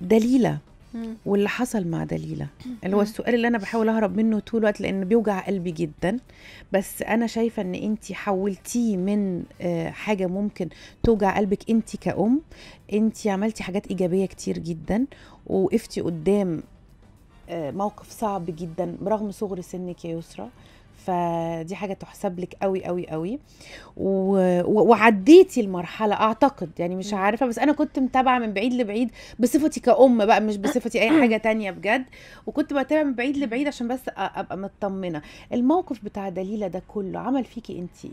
دليله واللي حصل مع دليله اللي هو السؤال اللي انا بحاول اهرب منه طول الوقت لان بيوجع قلبي جدا بس انا شايفه ان انت حولتيه من آه، حاجه ممكن توجع قلبك انت كأم انت عملتي حاجات ايجابيه كتير جدا وقفتي قدام آه، موقف صعب جدا برغم صغر سنك يا يسرا فدي حاجه تحسب لك قوي قوي قوي و... وعديتي المرحله اعتقد يعني مش عارفه بس انا كنت متابعه من بعيد لبعيد بصفتي كأم بقى مش بصفتي اي حاجه تانية بجد وكنت بتابع من بعيد لبعيد عشان بس ابقى مطمنه الموقف بتاع دليله ده كله عمل فيكي انت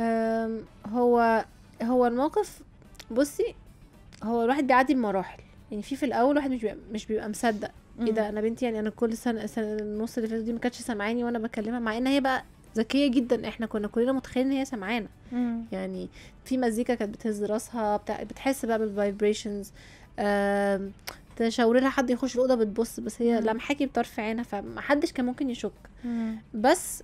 ايه هو هو الموقف بصي هو الواحد بيعدي بمراحل يعني في في الاول الواحد مش بيبقى, مش بيبقى مصدق ايه ده انا بنتي يعني انا كل سنه السنه النص اللي فاتت دي ما كانتش سامعاني وانا بكلمها مع ان هي بقى ذكيه جدا احنا كنا كلنا متخيلين ان هي سامعانا يعني في مزيكا كانت بتهز راسها بتاع بتحس بقى بالفايبريشنز تشاوري لها حد يخش الاوضه بتبص بس هي لمحاكي بطرف عينها فمحدش كان ممكن يشك بس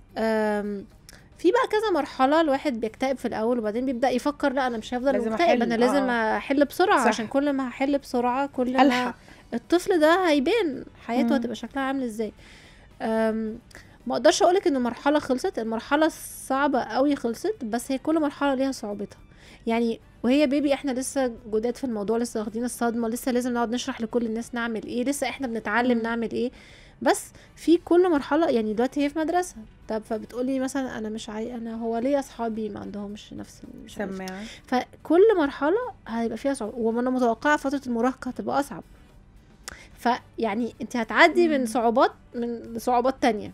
في بقى كذا مرحله الواحد بيكتئب في الاول وبعدين بيبدا يفكر لا انا مش هفضل مكتئب انا لازم آه. احل بسرعه صح. عشان كل ما هحل بسرعه كل ما ألحق. الطفل ده هيبان حياته هتبقى شكلها عامل ازاي ما اقدرش اقولك ان المرحله خلصت المرحله الصعبه قوي خلصت بس هي كل مرحله ليها صعوبتها يعني وهي بيبي احنا لسه جداد في الموضوع لسه واخدين الصدمه لسه لازم نقعد نشرح لكل الناس نعمل ايه لسه احنا بنتعلم نعمل ايه بس في كل مرحله يعني دلوقتي هي في مدرسه طب فبتقولي مثلا انا مش عاي... انا هو ليه اصحابي ما عندهمش نفس مش سماعه فكل مرحله هيبقى فيها صعوبه وانا متوقعه فتره المراهقه هتبقى اصعب فيعني انت هتعدي من صعوبات من صعوبات تانية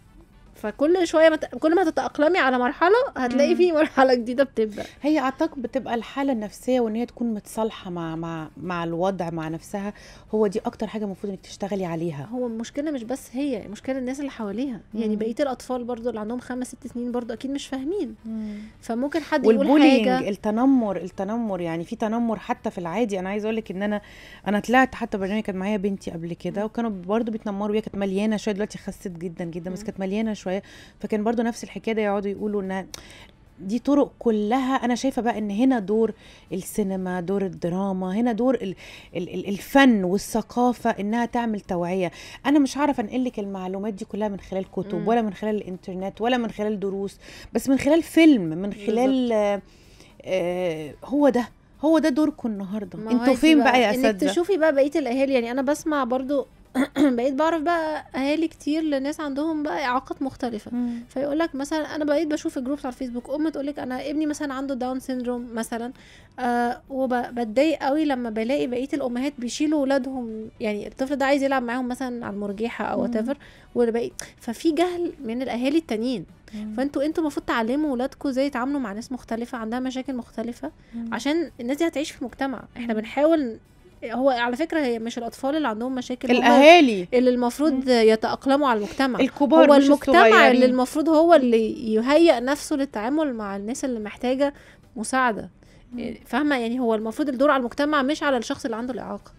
فكل شويه مت... كل ما تتاقلمي على مرحله هتلاقي في مرحله جديده بتبدا هي اعتقد بتبقى الحاله النفسيه وان هي تكون متصالحه مع مع مع الوضع مع نفسها هو دي اكتر حاجه المفروض انك تشتغلي عليها هو المشكله مش بس هي المشكله الناس اللي حواليها يعني مم. يعني بقيه الاطفال برضو اللي عندهم خمس ست سنين برضو اكيد مش فاهمين مم. فممكن حد يقول حاجه التنمر التنمر يعني في تنمر حتى في العادي انا عايزه اقول لك ان انا انا طلعت حتى برنامج كانت معايا بنتي قبل كده وكانوا برضو بيتنمروا هي كانت مليانه شويه دلوقتي خست جدا جدا بس كانت مليانه شويه شويه فكان برضو نفس الحكايه ده يقعدوا يقولوا ان دي طرق كلها انا شايفه بقى ان هنا دور السينما دور الدراما هنا دور الـ الـ الفن والثقافه انها تعمل توعيه انا مش هعرف انقل لك المعلومات دي كلها من خلال كتب ولا من خلال الانترنت ولا من خلال دروس بس من خلال فيلم من خلال آه آه هو ده هو ده دوركم النهارده انتوا فين بقى, بقى يا اساتذه انك تشوفي بقى بقيه الاهالي يعني انا بسمع برضو بقيت بعرف بقى اهالي كتير لناس عندهم بقى اعاقات مختلفه فيقول لك مثلا انا بقيت بشوف الجروبس على الفيسبوك ام تقول لك انا ابني مثلا عنده داون سيندروم مثلا آه وبتضايق قوي لما بلاقي بقيه الامهات بيشيلوا اولادهم يعني الطفل ده عايز يلعب معاهم مثلا على المرجيحه او وات ايفر ففي جهل من الاهالي التانيين فانتوا انتوا المفروض تعلموا اولادكم ازاي يتعاملوا مع ناس مختلفه عندها مشاكل مختلفه عشان الناس دي هتعيش في مجتمع احنا بنحاول هو على فكره هي مش الاطفال اللي عندهم مشاكل الاهالي اللي المفروض يتاقلموا على المجتمع الكبار هو المجتمع الصغيرين. اللي المفروض هو اللي يهيئ نفسه للتعامل مع الناس اللي محتاجه مساعده فاهمه يعني هو المفروض الدور على المجتمع مش على الشخص اللي عنده الاعاقه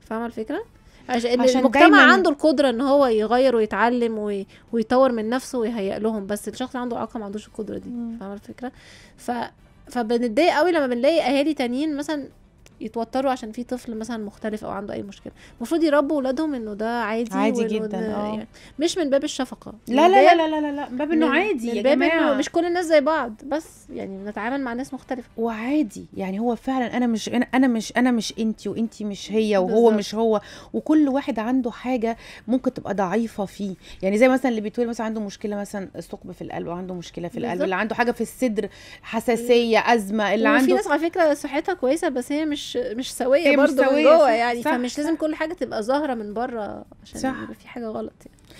فاهمه الفكره عشان, عشان المجتمع دايماً عنده القدره ان هو يغير ويتعلم وي... ويطور من نفسه ويهيئ لهم بس الشخص اللي عنده اعاقه ما عندوش القدره دي فاهمه الفكره ف فبنتضايق قوي لما بنلاقي اهالي تانيين مثلا يتوتروا عشان في طفل مثلا مختلف او عنده اي مشكله المفروض يربوا اولادهم انه ده عادي عادي جدا آه. يعني مش من باب الشفقه لا لا لا لا لا لا باب انه عادي من يا باب انه مش كل الناس زي بعض بس يعني بنتعامل مع ناس مختلفه وعادي يعني هو فعلا انا مش انا, أنا مش انا مش انت وانت مش هي وهو بالزبط. مش هو وكل واحد عنده حاجه ممكن تبقى ضعيفه فيه يعني زي مثلا اللي بيتولد مثلا عنده مشكله مثلا ثقب في القلب عنده مشكله في القلب اللي عنده حاجه في الصدر حساسيه ازمه اللي عنده في ناس على فكره صحتها كويسه بس هي مش مش مش سويه برضه من جوه يعني صح فمش صح لازم كل حاجه تبقى ظاهره من بره عشان يبقى في حاجه غلط يعني